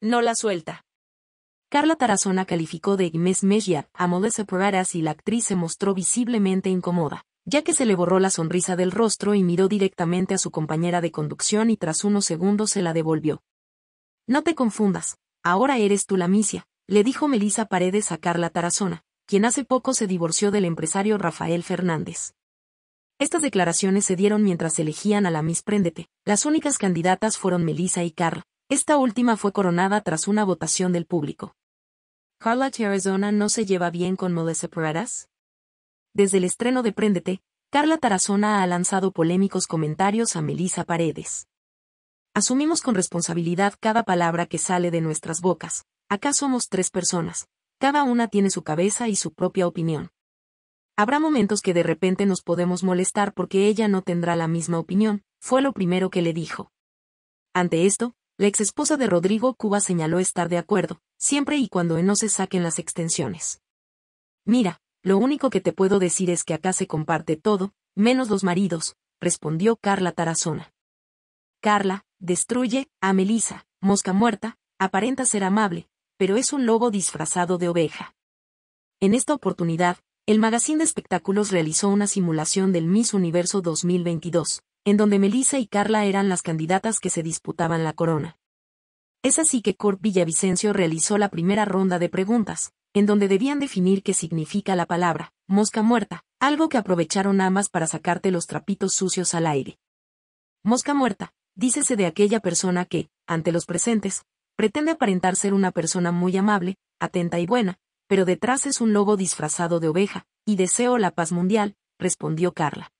No la suelta. Carla Tarazona calificó de Igmes Mejia a Modessa Pararas y la actriz se mostró visiblemente incómoda, ya que se le borró la sonrisa del rostro y miró directamente a su compañera de conducción y tras unos segundos se la devolvió. No te confundas, ahora eres tú la misia, le dijo Melissa Paredes a Carla Tarazona, quien hace poco se divorció del empresario Rafael Fernández. Estas declaraciones se dieron mientras elegían a la Miss Préndete. Las únicas candidatas fueron Melisa y Carla, esta última fue coronada tras una votación del público. ¿Carla Arizona no se lleva bien con Melissa Paredes? Desde el estreno de Préndete, Carla Tarazona ha lanzado polémicos comentarios a Melissa Paredes. Asumimos con responsabilidad cada palabra que sale de nuestras bocas. Acá somos tres personas. Cada una tiene su cabeza y su propia opinión. Habrá momentos que de repente nos podemos molestar porque ella no tendrá la misma opinión, fue lo primero que le dijo. Ante esto, la ex esposa de Rodrigo Cuba señaló estar de acuerdo, siempre y cuando no se saquen las extensiones. Mira, lo único que te puedo decir es que acá se comparte todo, menos los maridos, respondió Carla Tarazona. Carla, destruye, a Melisa, mosca muerta, aparenta ser amable, pero es un lobo disfrazado de oveja. En esta oportunidad, el magazine de espectáculos realizó una simulación del Miss Universo 2022, en donde Melissa y Carla eran las candidatas que se disputaban la corona. Es así que Corp Villavicencio realizó la primera ronda de preguntas, en donde debían definir qué significa la palabra, mosca muerta, algo que aprovecharon ambas para sacarte los trapitos sucios al aire. Mosca muerta, dícese de aquella persona que, ante los presentes, pretende aparentar ser una persona muy amable, atenta y buena, pero detrás es un lobo disfrazado de oveja, y deseo la paz mundial, respondió Carla.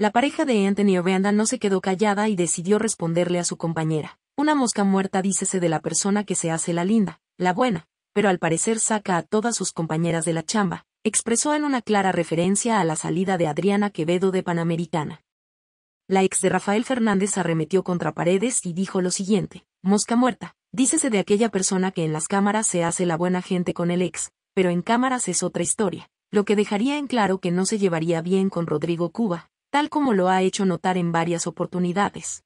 La pareja de Anthony Oranda no se quedó callada y decidió responderle a su compañera. Una mosca muerta dícese de la persona que se hace la linda, la buena, pero al parecer saca a todas sus compañeras de la chamba, expresó en una clara referencia a la salida de Adriana Quevedo de Panamericana. La ex de Rafael Fernández arremetió contra Paredes y dijo lo siguiente, mosca muerta, dícese de aquella persona que en las cámaras se hace la buena gente con el ex, pero en cámaras es otra historia, lo que dejaría en claro que no se llevaría bien con Rodrigo Cuba, tal como lo ha hecho notar en varias oportunidades.